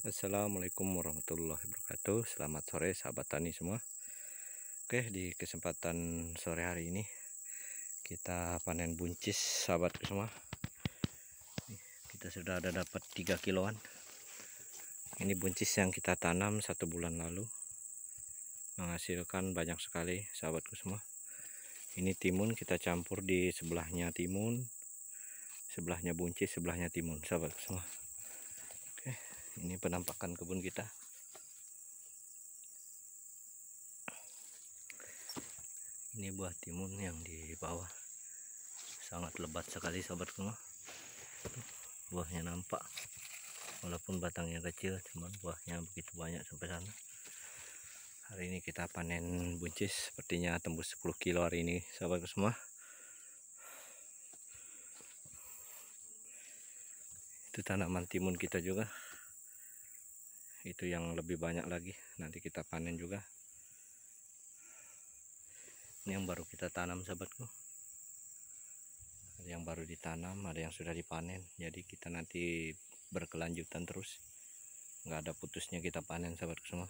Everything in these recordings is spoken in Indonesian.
Assalamualaikum warahmatullahi wabarakatuh Selamat sore sahabat tani semua Oke di kesempatan sore hari ini Kita panen buncis sahabat semua Kita sudah ada dapat 3 kiloan Ini buncis yang kita tanam satu bulan lalu Menghasilkan banyak sekali sahabatku semua Ini timun kita campur di sebelahnya timun Sebelahnya buncis sebelahnya timun sahabatku semua ini penampakan kebun kita ini buah timun yang di bawah sangat lebat sekali sahabat semua. buahnya nampak walaupun batangnya kecil cuman buahnya begitu banyak sampai sana hari ini kita panen buncis sepertinya tembus 10 kilo hari ini sahabatku semua itu tanaman timun kita juga itu yang lebih banyak lagi nanti kita panen juga ini yang baru kita tanam sahabatku ada yang baru ditanam ada yang sudah dipanen jadi kita nanti berkelanjutan terus nggak ada putusnya kita panen sahabatku semua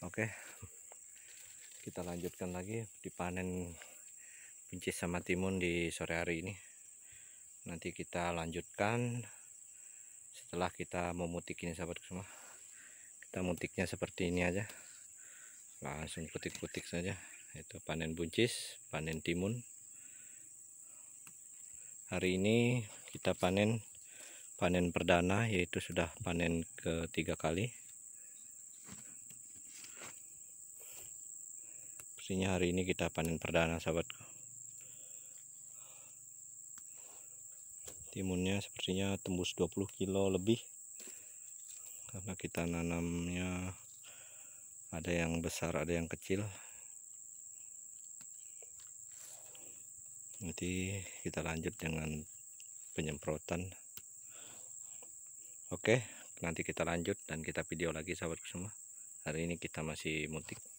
oke kita lanjutkan lagi dipanen pincis sama timun di sore hari ini nanti kita lanjutkan setelah kita memutik ini sahabat semua kita mutiknya seperti ini aja langsung putik-putik saja itu panen buncis panen timun hari ini kita panen panen perdana yaitu sudah panen ketiga kali pastinya hari ini kita panen perdana sahabatku timunnya sepertinya tembus 20 kilo lebih karena kita nanamnya ada yang besar ada yang kecil nanti kita lanjut dengan penyemprotan oke nanti kita lanjut dan kita video lagi sahabat semua hari ini kita masih mutik